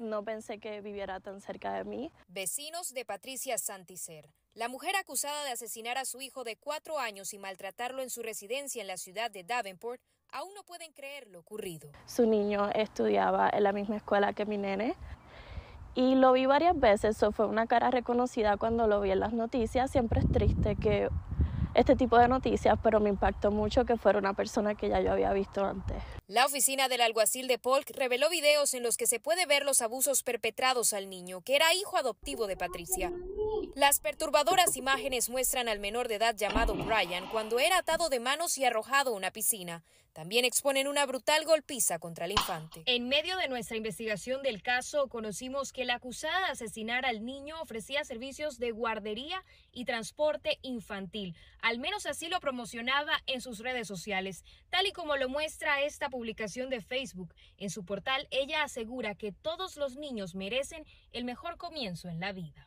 No pensé que viviera tan cerca de mí. Vecinos de Patricia Santicer. La mujer acusada de asesinar a su hijo de cuatro años y maltratarlo en su residencia en la ciudad de Davenport aún no pueden creer lo ocurrido. Su niño estudiaba en la misma escuela que mi nene y lo vi varias veces. Eso fue una cara reconocida cuando lo vi en las noticias. Siempre es triste que este tipo de noticias, pero me impactó mucho que fuera una persona que ya yo había visto antes. La oficina del alguacil de Polk reveló videos en los que se puede ver los abusos perpetrados al niño, que era hijo adoptivo de Patricia. Las perturbadoras imágenes muestran al menor de edad llamado Brian cuando era atado de manos y arrojado a una piscina. También exponen una brutal golpiza contra el infante. En medio de nuestra investigación del caso, conocimos que la acusada de asesinar al niño ofrecía servicios de guardería y transporte infantil. Al menos así lo promocionaba en sus redes sociales, tal y como lo muestra esta publicación de Facebook. En su portal, ella asegura que todos los niños merecen el mejor comienzo en la vida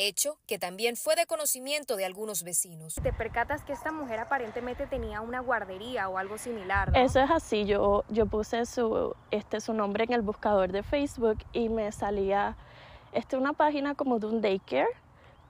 hecho que también fue de conocimiento de algunos vecinos. Te percatas que esta mujer aparentemente tenía una guardería o algo similar. Eso es así, yo, yo puse su, este, su nombre en el buscador de Facebook y me salía este, una página como de un daycare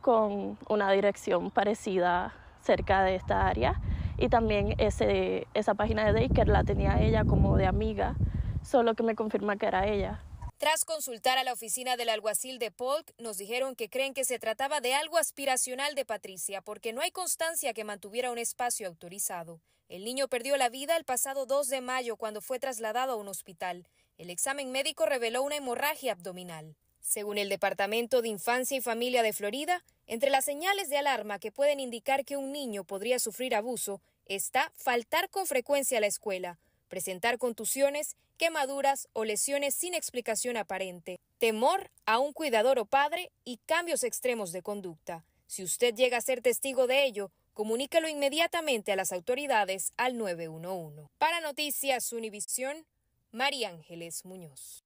con una dirección parecida cerca de esta área y también ese, esa página de daycare la tenía ella como de amiga, solo que me confirma que era ella. Tras consultar a la oficina del alguacil de Polk, nos dijeron que creen que se trataba de algo aspiracional de Patricia, porque no hay constancia que mantuviera un espacio autorizado. El niño perdió la vida el pasado 2 de mayo cuando fue trasladado a un hospital. El examen médico reveló una hemorragia abdominal. Según el Departamento de Infancia y Familia de Florida, entre las señales de alarma que pueden indicar que un niño podría sufrir abuso está faltar con frecuencia a la escuela, presentar contusiones, quemaduras o lesiones sin explicación aparente, temor a un cuidador o padre y cambios extremos de conducta. Si usted llega a ser testigo de ello, comunícalo inmediatamente a las autoridades al 911. Para Noticias Univisión, María Ángeles Muñoz.